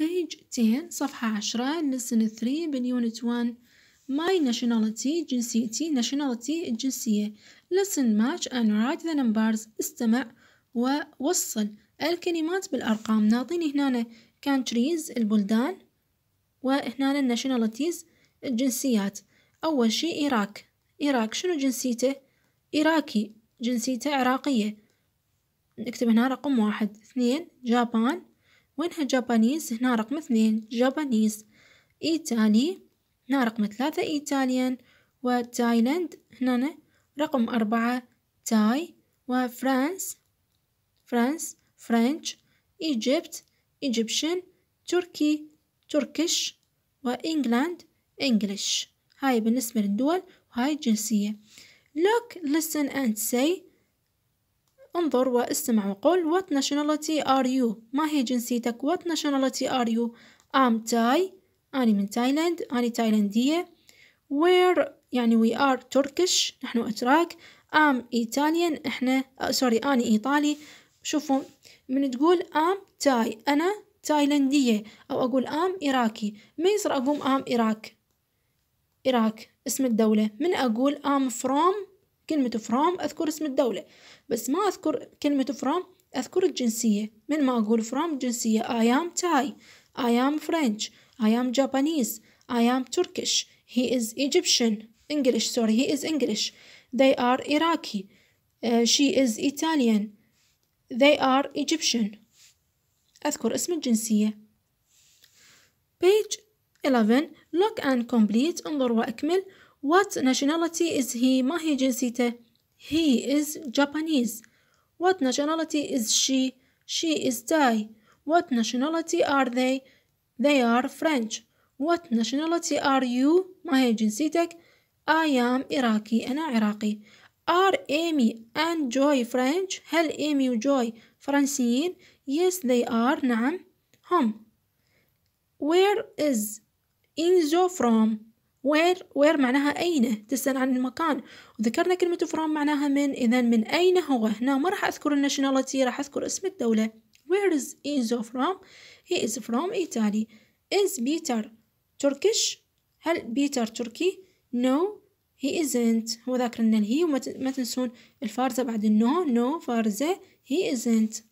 بيج 10 صفحة 10 لسن 3 يونت 1 my nationality جنسيتي nationality الجنسية listen match and write the numbers استمع ووصل الكلمات بالأرقام نعطيني هنا countries البلدان وهنا الناشوناليتيز الجنسيات أول شيء إيراك إيراك شنو جنسيته؟ إيراكي جنسيته عراقية نكتب هنا رقم واحد اثنين جابان وينها جابانيز هنا رقم اثنين جابانيز e إيطالي هنا رقم ثلاثة إيطاليان e وتايلاند هنا رقم أربعة تاي وفرانس فرانس فرنش إيجيبت إيجيبشن تركي تركش وإنجلاند إنجلش هاي بالنسبة للدول وهاي الجنسية look listen and say انظر واستمع وقل what nationality are you ما هي جنسيتك what nationality are you I'm Thai أنا من تايلاند أنا تايلاندية where يعني we are Turkish نحن أتراك I'm Italian إحنا سوري أنا إيطالي شوفوا من تقول I'm Thai أنا تايلاندية أو أقول I'm إيراكي ما يصير أقوم I'm إيراك إيراك اسم الدولة من أقول I'm from كلمة فرام أذكر اسم الدولة بس ما أذكر كلمة فرام أذكر الجنسية من ما أقول فرام جنسية I am Thai I am French I am Japanese I am Turkish He is Egyptian English sorry he is English They are Iraqi uh, She is Italian They are Egyptian أذكر اسم الجنسية Page 11 Look and complete انظر وأكمل What nationality is he? ما هي جنسيته? He is Japanese. What nationality is she? She is Thai. What nationality are they? They are French. What nationality are you? ما هي جنسيتك? I am Iraqi. أنا عراقي. Are Amy and Joy French? هل Amy Joy فرنسيين؟ Yes, they are. نعم. هم. Where is Enzo from? where وير معناها أين تسأل عن المكان وذكرنا كلمة from معناها من إذا من أين هو هنا ما راح أذكر الناشوناليتي راح أذكر اسم الدولة where is إيزو from he is from Italy is Peter Turkish هل بيتر تركي no he isn't هو ذاكر لنا الهي وما تنسون الفارزة بعد النو no فارزة he isn't